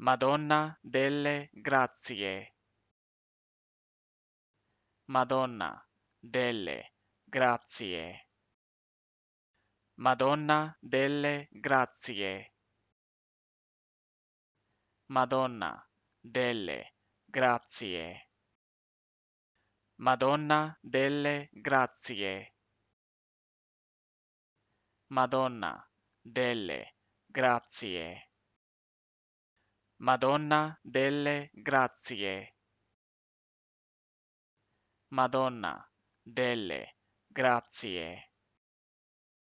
Madonna delle Grazie Madonna delle Grazie Madonna delle Grazie Madonna delle Grazie Madonna delle Grazie Madonna delle Grazie Madonna delle grazie. Madonna delle Grazie Madonna delle Grazie